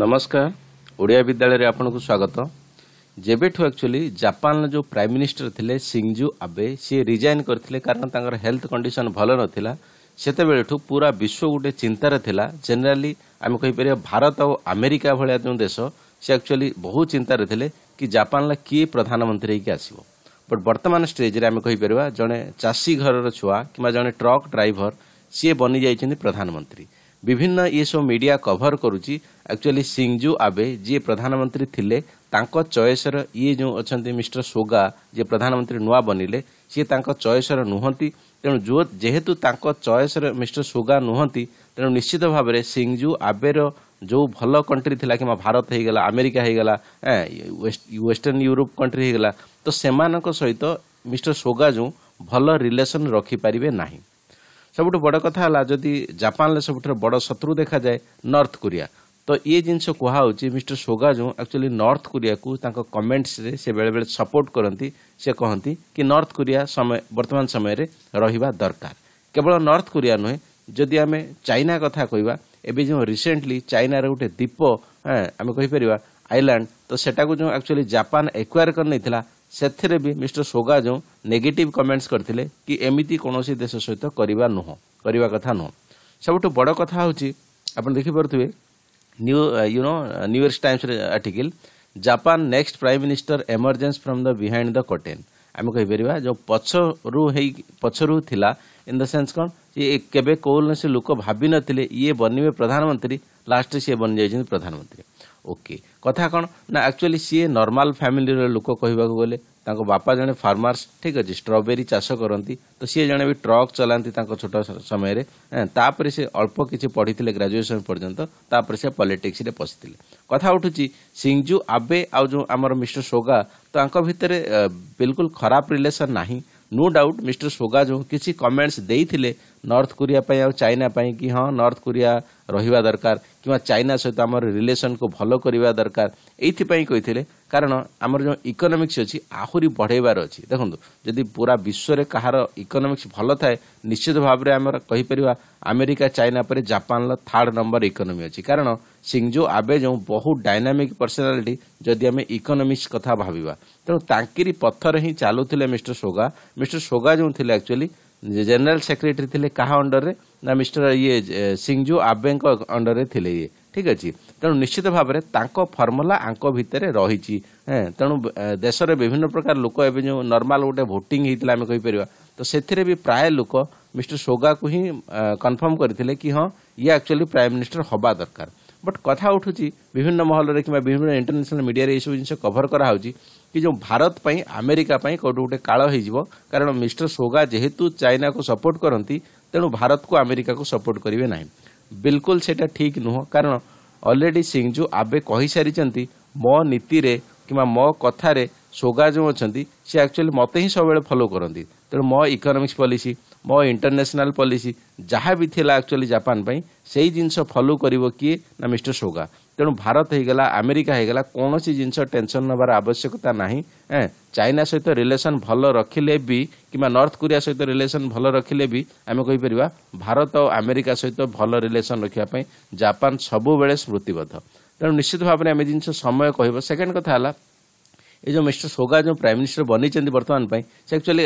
ନମସ୍କାର ଓଡ଼ିଆ ବିଦ୍ୟାଳୟରେ ଆପଣଙ୍କୁ ସ୍ୱାଗତ ଯେବେଠୁ ଆକ୍ଚୁଆଲି ଜାପାନର ଯେଉଁ ପ୍ରାଇମ୍ ମିନିଷ୍ଟର ଥିଲେ ସିଙ୍ଗଜୁ ଆବେ ସିଏ ରିଜାଇନ୍ କରିଥିଲେ କାରଣ ତାଙ୍କର ହେଲ୍ଥ କଣ୍ଡିସନ ଭଲ ନଥିଲା ସେତେବେଳେଠୁ ପୁରା ବିଶ୍ୱ ଗୋଟେ ଚିନ୍ତାରେ ଥିଲା ଜେନେରାଲି ଆମେ କହିପାରିବା ଭାରତ ଆଉ ଆମେରିକା ଭଳିଆ ଯେଉଁ ଦେଶ ସେ ଆକ୍ଚୁଆଲି ବହୁ ଚିନ୍ତାରେ ଥିଲେ କି ଜାପାନର କିଏ ପ୍ରଧାନମନ୍ତ୍ରୀ ହେଇକି ଆସିବ ବଟ୍ ବର୍ତ୍ତମାନ ଷ୍ଟେଜ୍ରେ ଆମେ କହିପାରିବା ଜଣେ ଚାଷୀ ଘରର ଛୁଆ କିମ୍ବା ଜଣେ ଟ୍ରକ୍ ଡ୍ରାଇଭର ସିଏ ବନିଯାଇଛନ୍ତି ପ୍ରଧାନମନ୍ତ୍ରୀ ବିଭିନ୍ନ ଇଏ ସବୁ ମିଡ଼ିଆ କଭର କରୁଛି ଆକ୍ଚୁଆଲି ସିଂଜୁ ଆବେ ଯିଏ ପ୍ରଧାନମନ୍ତ୍ରୀ ଥିଲେ ତାଙ୍କ ଚଏସ୍ର ଇଏ ଯେଉଁ ଅଛନ୍ତି ମିଷ୍ଟର ସୋଗା ଯିଏ ପ୍ରଧାନମନ୍ତ୍ରୀ ନୂଆ ବନିଲେ ସିଏ ତାଙ୍କ ଚଏସ୍ର ନୁହଁନ୍ତି ତେଣୁ ଯେହେତୁ ତାଙ୍କ ଚଏସ୍ର ମିଷ୍ଟର ସୋଗା ନୁହନ୍ତି ତେଣୁ ନିଶ୍ଚିତ ଭାବରେ ସିଂଜୁ ଆବେର ଯେଉଁ ଭଲ କଣ୍ଟ୍ରି ଥିଲା କିମ୍ବା ଭାରତ ହୋଇଗଲା ଆମେରିକା ହୋଇଗଲା ୱେଷ୍ଟର୍ଣ୍ଣ ୟୁରୋପ କଣ୍ଟ୍ରି ହୋଇଗଲା ତ ସେମାନଙ୍କ ସହିତ ମିଷ୍ଟର ସୋଗା ଯେଉଁ ଭଲ ରିଲେସନ୍ ରଖିପାରିବେ ନାହିଁ ସବୁଠୁ ବଡ଼ କଥା ହେଲା ଯଦି ଜାପାନରେ ସବୁଠାରୁ ବଡ଼ ଶତ୍ରୁ ଦେଖାଯାଏ ନର୍ଥ କୋରିଆ ତ ଇଏ ଜିନିଷ କୁହାହେଉଛି ମିଷ୍ଟର ସୋଗା ଯେଉଁ ଆକ୍ଚୁଆଲି ନର୍ଥ କୋରିଆକୁ ତାଙ୍କ କମେଣ୍ଟସରେ ସେ ବେଳେବେଳେ ସପୋର୍ଟ କରନ୍ତି ସେ କହନ୍ତି କି ନର୍ଥ କୋରିଆ ସମୟ ବର୍ତ୍ତମାନ ସମୟରେ ରହିବା ଦରକାର କେବଳ ନର୍ଥ କୋରିଆ ନୁହେଁ ଯଦି ଆମେ ଚାଇନା କଥା କହିବା ଏବେ ଯେଉଁ ରିସେଣ୍ଟଲି ଚାଇନାର ଗୋଟେ ଦ୍ୱୀପ ଆମେ କହିପାରିବା ଆଇଲ୍ୟାଣ୍ଡ ତ ସେଟାକୁ ଯେଉଁ ଆକ୍ଚୁଆଲି ଜାପାନ ଏକ୍ୱାର କରିନେଇଥିଲା ସେଥିରେ ବି ମିଷ୍ଟର ସୋଗା ଯେଉଁ ନେଗେଟିଭ୍ କମେଣ୍ଟସ୍ କରିଥିଲେ କି ଏମିତି କୌଣସି ଦେଶ ସହିତ କରିବା ନୁହଁ କରିବା କଥା ନୁହଁ ସବୁଠୁ ବଡ଼ କଥା ହେଉଛି ଆପଣ ଦେଖିପାରୁଥିବେ ନ୍ୟୁ ୟୁ ନ୍ୟୁୟର୍କ ଟାଇମ୍ସରେ article Japan next prime minister emergence from the behind the curtain ଆମେ କହିପାରିବା ଯେଉଁ ପଛରୁ ହେଇ ପଛରୁ ଥିଲା ଇନ୍ ଦ ସେନ୍ସ କ'ଣ କେବେ କୌଣସି ଲୋକ ଭାବିନଥିଲେ ଇଏ ବନିବେ ପ୍ରଧାନମନ୍ତ୍ରୀ ଲାଷ୍ଟରେ ସିଏ ବନିଯାଇଛନ୍ତି ପ୍ରଧାନମନ୍ତ୍ରୀ ଓକେ କଥା କ'ଣ ନା ଆକ୍ଚୁଆଲି ସିଏ ନର୍ମାଲ ଫ୍ୟାମିଲିର ଲୋକ କହିବାକୁ ଗଲେ ତାଙ୍କ ବାପା ଜଣେ ଫାର୍ମର୍ସ ଠିକ୍ ଅଛି ଷ୍ଟ୍ରବେରୀ ଚାଷ କରନ୍ତି ତ ସିଏ ଜଣେ ବି ଟ୍ରକ୍ ଚଲାନ୍ତି ତାଙ୍କ ଛୋଟ ସମୟରେ ତାପରେ ସେ ଅଳ୍ପ କିଛି ପଢ଼ିଥିଲେ ଗ୍ରାଜୁଏସନ୍ ପର୍ଯ୍ୟନ୍ତ ତାପରେ ସେ ପଲିଟିକ୍ସରେ ପଶିଥିଲେ କଥା ଉଠୁଛି ସିଂଜୁ ଆବେ ଆଉ ଯେଉଁ ଆମର ମିଷ୍ଟର ସୋଗା ତାଙ୍କ ଭିତରେ ବିଲକୁଲ ଖରାପ ରିଲେସନ୍ ନାହିଁ ନୋ ଡାଉଟ୍ ମିଷ୍ଟର ସୋଗା ଯେଉଁ କିଛି କମେଣ୍ଟସ୍ ଦେଇଥିଲେ ନର୍ଥ କୋରିଆ ପାଇଁ ଆଉ ଚାଇନା ପାଇଁ କି ହଁ ନର୍ଥ କୋରିଆ ରହିବା ଦରକାର କିମ୍ବା ଚାଇନା ସହିତ ଆମର ରିଲେସନ୍କୁ ଭଲ କରିବା ଦରକାର ଏଇଥିପାଇଁ କହିଥିଲେ କାରଣ ଆମର ଯେଉଁ ଇକୋନୋମିକ୍ସ ଅଛି ଆହୁରି ବଢ଼େଇବାର ଅଛି ଦେଖନ୍ତୁ ଯଦି ପୁରା ବିଶ୍ୱରେ କାହାର ଇକୋନୋମିକ୍ସ ଭଲ ଥାଏ ନିଶ୍ଚିତ ଭାବରେ ଆମର କହିପାରିବା ଆମେରିକା ଚାଇନା ପରେ ଜାପାନର ଥାର୍ଡ ନମ୍ବର ଇକୋନୋମି ଅଛି କାରଣ ସିଂଜୋ ଆବେ ଯେଉଁ ବହୁ ଡାଇନାମିକ୍ ପର୍ସନାଲିଟି ଯଦି ଆମେ ଇକୋନୋମିକ୍ସ କଥା ଭାବିବା ତେଣୁ ତାଙ୍କରି ପଥରେ ହିଁ ଚାଲୁଥିଲେ ମିଷ୍ଟର ସୋଗା ମିଷ୍ଟର ସୋଗା ଯେଉଁ ଥିଲେ ଆକ୍ଚୁଆଲି ଜେନେରାଲ ସେକ୍ରେଟେରୀ ଥିଲେ କାହା ଅଣ୍ଡରରେ ନା ମିଷ୍ଟର ଇଏ ସିଂଜୁ ଆବେଙ୍କ ଅଣ୍ଡରରେ ଥିଲେ ଇଏ ଠିକ ଅଛି ତେଣୁ ନିଶ୍ଚିତ ଭାବରେ ତାଙ୍କ ଫର୍ମୁଲା ଆଙ୍କ ଭିତରେ ରହିଛି ତେଣୁ ଦେଶରେ ବିଭିନ୍ନ ପ୍ରକାର ଲୋକ ଏବେ ଯେଉଁ ନର୍ମାଲ ଗୋଟେ ଭୋଟିଂ ହେଇଥିଲା ଆମେ କହିପାରିବା ତ ସେଥିରେ ବି ପ୍ରାୟ ଲୋକ ମିଷ୍ଟର ସୋଗାକୁ ହିଁ କନଫର୍ମ କରିଥିଲେ କି ହଁ ଇଏ ଆକ୍ଚୁଆଲି ପ୍ରାଇମ୍ ମିନିଷ୍ଟର ହେବା ଦରକାର ବଟ୍ କଥା ଉଠୁଛି ବିଭିନ୍ନ ମହଲରେ କିମ୍ବା ବିଭିନ୍ନ ଇଣ୍ଟରନ୍ୟାସନାଲ୍ ମିଡ଼ିଆରେ ଏସବୁ ଜିନିଷ କଭର କରାହେଉଛି କି ଯେଉଁ ଭାରତ ପାଇଁ ଆମେରିକା ପାଇଁ କେଉଁଠୁ ଗୋଟେ କାଳ ହୋଇଯିବ କାରଣ ମିଷ୍ଟର ସୋଗା ଯେହେତୁ ଚାଇନାକୁ ସପୋର୍ଟ କରନ୍ତି ତେଣୁ ଭାରତକୁ ଆମେରିକାକୁ ସପୋର୍ଟ କରିବେ ନାହିଁ ବିଲକୁଲ ସେଇଟା ଠିକ୍ ନୁହଁ କାରଣ ଅଲରେଡ଼ି ସିଂଜୁ ଆବେ କହିସାରିଛନ୍ତି ମୋ ନୀତିରେ କିମ୍ବା ମୋ କଥାରେ ସୋଗା ଯେଉଁ ଅଛନ୍ତି ସେ ଆକ୍ଚୁଆଲି ମୋତେ ହିଁ ସବୁବେଳେ ଫଲୋ କରନ୍ତି ତେଣୁ ମୋ ଇକୋନୋମିକ୍ସ ପଲିସି ମୋ ଇଣ୍ଟରନ୍ୟାସନାଲ୍ ପଲିସି ଯାହା ବି ଥିଲା ଆକ୍ଚୁଆଲି ଜାପାନ ପାଇଁ ସେହି ଜିନିଷ ଫଲୋ କରିବ କିଏ ନା ମିଷ୍ଟର ସୋଗା ତେଣୁ ଭାରତ ହୋଇଗଲା ଆମେରିକା ହୋଇଗଲା କୌଣସି ଜିନିଷ ଟେନସନ୍ ନେବାର ଆବଶ୍ୟକତା ନାହିଁ ଏ ଚାଇନା ସହିତ ରିଲେସନ୍ ଭଲ ରଖିଲେ ବି କିମ୍ବା ନର୍ଥ କୋରିଆ ସହିତ ରିଲେସନ୍ ଭଲ ରଖିଲେ ବି ଆମେ କହିପାରିବା ଭାରତ ଓ ଆମେରିକା ସହିତ ଭଲ ରିଲେସନ୍ ରଖିବା ପାଇଁ ଜାପାନ ସବୁବେଳେ ସ୍ମୃତିବଦ୍ଧ ତେଣୁ ନିଶ୍ଚିତ ଭାବରେ ଆମେ ଜିନିଷ ସମୟ କହିବ ସେକେଣ୍ଡ କଥା ହେଲା ये जो मिस्टर सोगा जो प्राइम मिनिस्टर बनई वर्तमान से एक्चुअली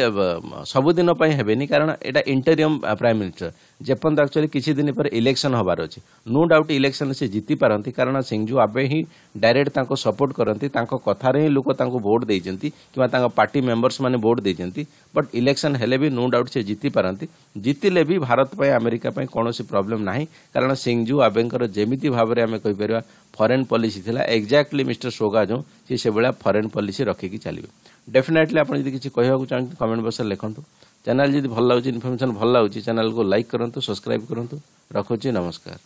सबुदिन हेनी कारण यहाँ इंटरियम प्राइम मिनिस्टर जपन तो एक्चुअली किसी दिन पर इलेक्शन हबार अच्छे नो डाउट इलेक्शन से जीति पारती कारण सिंहजू आबे ही डायरेक्ट तांको सपोर्ट करती कथार ही लोक भोट देते कि पार्टी मेम्बर्स मैंने भोट देते बट इलेक्शन भी नो डाउट से जीति पारती जीतिले भी भारत आमेरिका कौन प्रोब्लेम ना कारण सिंहजू आबेर जमी भाव में आम कहीपर ଫରେନ୍ ପଲିସି ଥିଲା ଏକ୍ଜାକ୍ଟଲି ମିଷ୍ଟର ସୋଗା ଯେଉଁ ସେ ସେଭଳିଆ ଫରେନ୍ ପଲିସି ରଖିକି ଚାଲିବେ ଡେଫିନେଟଲି ଆପଣ ଯଦି କିଛି କହିବାକୁ ଚାହୁଁଛନ୍ତି କମେଣ୍ଟ ବକ୍ସରେ ଲେଖନ୍ତୁ ଚ୍ୟାନେଲ୍ ଯଦି ଭଲ ଲାଗୁଛି ଇନଫର୍ମେସନ୍ ଭଲ ଲାଗୁଛି ଚ୍ୟାନେଲ୍କୁ ଲାଇକ୍ କରନ୍ତୁ ସବସ୍କ୍ରାଇବ୍ କରନ୍ତୁ ରଖୁଛି ନମସ୍କାର